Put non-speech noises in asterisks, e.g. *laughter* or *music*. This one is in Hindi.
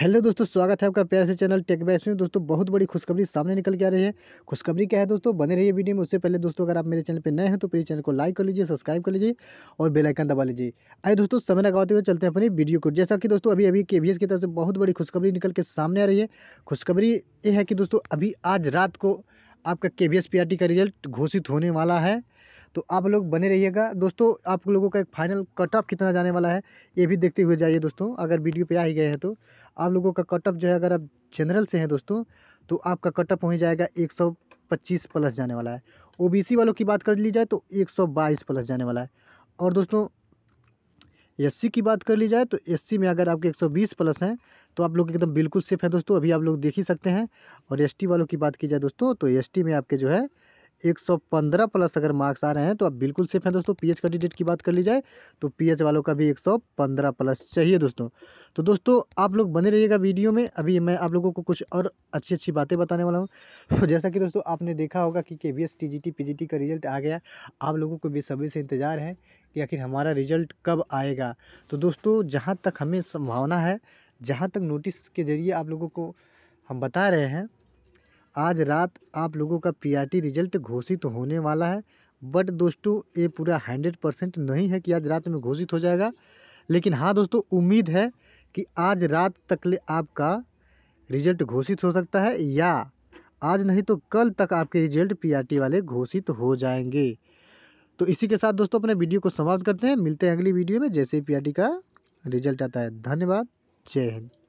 हेलो दोस्तों स्वागत है आपका प्यार से चैनल टेक बैस में दोस्तों बहुत बड़ी खुशखबरी सामने निकल के आ रही है खुशखबरी क्या है दोस्तों बने रहिए वीडियो में उससे पहले दोस्तों अगर आप मेरे चैनल पर नए हैं तो प्लीज़ चैनल को लाइक कर लीजिए सब्सक्राइब कर लीजिए और बेलाइकन दबा लीजिए आए दोस्तों समय लगाते हुए चलते हैं अपनी वीडियो को जैसा कि दोस्तों अभी अभी के की तरफ से बहुत बड़ी खुशखबरी निकल के सामने आ रही है खुशखबरी ये है कि दोस्तों अभी आज रात को आपका के वी का रिजल्ट घोषित होने वाला है तो आप लोग बने रहिएगा दोस्तों आप लोगों का एक फाइनल कट ऑफ कितना जाने वाला है ये भी देखते हुए जाइए दोस्तों अगर वीडियो पे आ ही गए हैं तो आप लोगों का कट ऑफ जो है अगर आप जनरल से हैं दोस्तों तो आपका कट ऑफ हो जाएगा 125 प्लस जाने वाला है ओबीसी वालों की बात कर ली जाए तो एक प्लस जाने वाला है और दोस्तों एस की बात कर ली जाए तो एस में अगर आपके एक प्लस हैं तो आप लोग एकदम बिल्कुल सेफ हैं दोस्तों अभी आप लोग देख ही सकते हैं और एसटी वालों की बात की जाए दोस्तों तो एसटी में आपके जो है 115 प्लस अगर मार्क्स आ रहे हैं तो आप बिल्कुल सेफ हैं दोस्तों पीएच कैंडिडेट की बात कर ली जाए तो पीएच वालों का भी 115 प्लस चाहिए दोस्तों तो दोस्तों आप लोग बने रहिएगा वीडियो में अभी मैं आप लोगों को कुछ और अच्छी अच्छी बातें बताने वाला हूँ तो *laughs* जैसा कि दोस्तों आपने देखा होगा कि के वी एस का रिजल्ट आ गया आप लोगों को बेसब्री से इंतज़ार है कि आखिर हमारा रिजल्ट कब आएगा तो दोस्तों जहाँ तक हमें संभावना है जहाँ तक नोटिस के ज़रिए आप लोगों को हम बता रहे हैं आज रात आप लोगों का पीआरटी रिजल्ट घोषित होने वाला है बट दोस्तों ये पूरा हंड्रेड परसेंट नहीं है कि आज रात में घोषित हो जाएगा लेकिन हाँ दोस्तों उम्मीद है कि आज रात तक ले आपका रिजल्ट घोषित हो सकता है या आज नहीं तो कल तक आपके रिजल्ट पीआरटी वाले घोषित हो जाएंगे तो इसी के साथ दोस्तों अपने वीडियो को समाप्त करते हैं मिलते हैं अगली वीडियो में जैसे पी का रिजल्ट आता है धन्यवाद जय हिंद